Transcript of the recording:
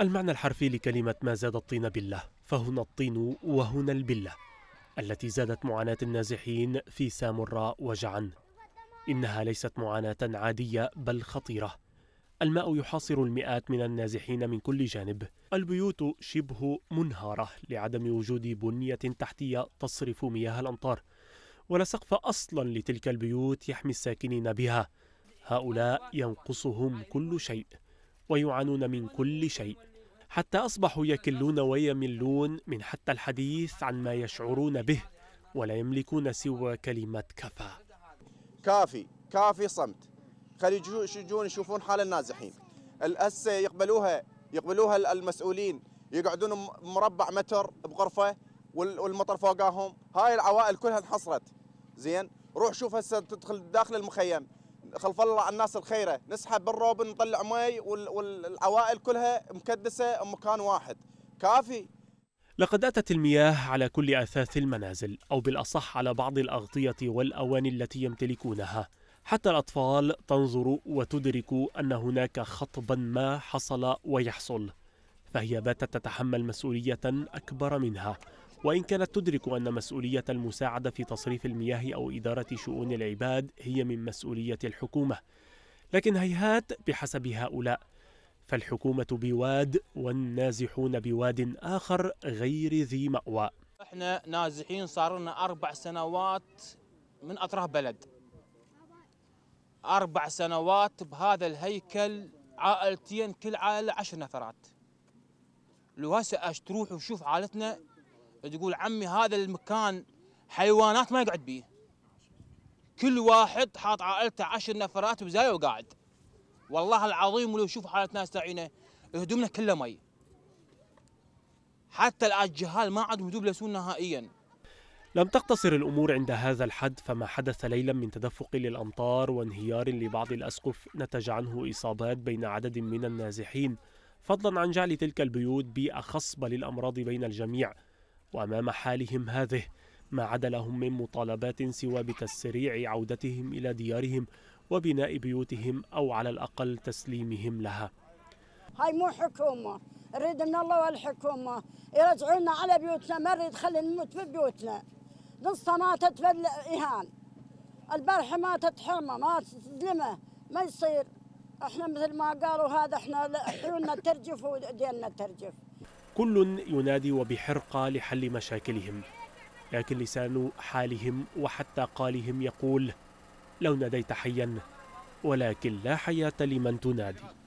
المعنى الحرفي لكلمة ما زاد الطين بلة فهنا الطين وهنا البلة التي زادت معاناة النازحين في سامراء وجعا إنها ليست معاناة عادية بل خطيرة الماء يحاصر المئات من النازحين من كل جانب البيوت شبه منهارة لعدم وجود بنية تحتية تصرف مياه الأمطار ولا سقف أصلا لتلك البيوت يحمي الساكنين بها هؤلاء ينقصهم كل شيء ويعانون من كل شيء حتى أصبحوا يكلون ويملون من حتى الحديث عن ما يشعرون به ولا يملكون سوى كلمة كفى كافي كافي صمت خلي يجون يشوفون حال النازحين الأسة يقبلوها يقبلوها المسؤولين يقعدون مربع متر بغرفة والمطر فوقهم هاي العوائل كلها انحصرت زين روح شوف هسه تدخل داخل المخيم خلف الله الناس الخيره نسحب بالروب نطلع مي والعوائل كلها مكدسه مكان واحد كافي لقد أتت المياه على كل أثاث المنازل أو بالأصح على بعض الأغطية والأواني التي يمتلكونها حتى الأطفال تنظر وتدرك أن هناك خطبا ما حصل ويحصل فهي باتت تتحمل مسؤولية أكبر منها وإن كانت تدرك أن مسؤولية المساعدة في تصريف المياه أو إدارة شؤون العباد هي من مسؤولية الحكومة لكن هيهات بحسب هؤلاء فالحكومة بواد والنازحون بواد آخر غير ذي مأوى احنا نازحين صار لنا أربع سنوات من أطراف بلد أربع سنوات بهذا الهيكل عائلتين كل عائلة عشر نفرات لو هسه اش تروح وشوف عائلتنا تقول عمي هذا المكان حيوانات ما يقعد بيه كل واحد حاط عائلته عشر نفرات بزاويه وقاعد والله العظيم ولو شوف ناس تعينه هدومنا كلها مي حتى الجهال ما عندهم هدوم لسون نهائيا لم تقتصر الأمور عند هذا الحد فما حدث ليلا من تدفق للأمطار وانهيار لبعض الأسقف نتج عنه إصابات بين عدد من النازحين فضلا عن جعل تلك البيوت بيئة خصبة للأمراض بين الجميع وأمام حالهم هذه ما عدا لهم من مطالبات سوى بتسريع عودتهم إلى ديارهم وبناء بيوتهم أو على الأقل تسليمهم لها هاي مو حكومة نريد من الله والحكومة يرجعونا على بيوتنا ما نريد خلينا نموت في بيوتنا نصها ماتت بالاهان. البارحة ماتت حرمة ماتت زلمة ما يصير احنا مثل ما قالوا هذا احنا حيوننا ترجف وديننا ترجف كل ينادي وبحرقة لحل مشاكلهم لكن لسان حالهم وحتى قالهم يقول لو ناديت حيا ولكن لا حياة لمن تنادي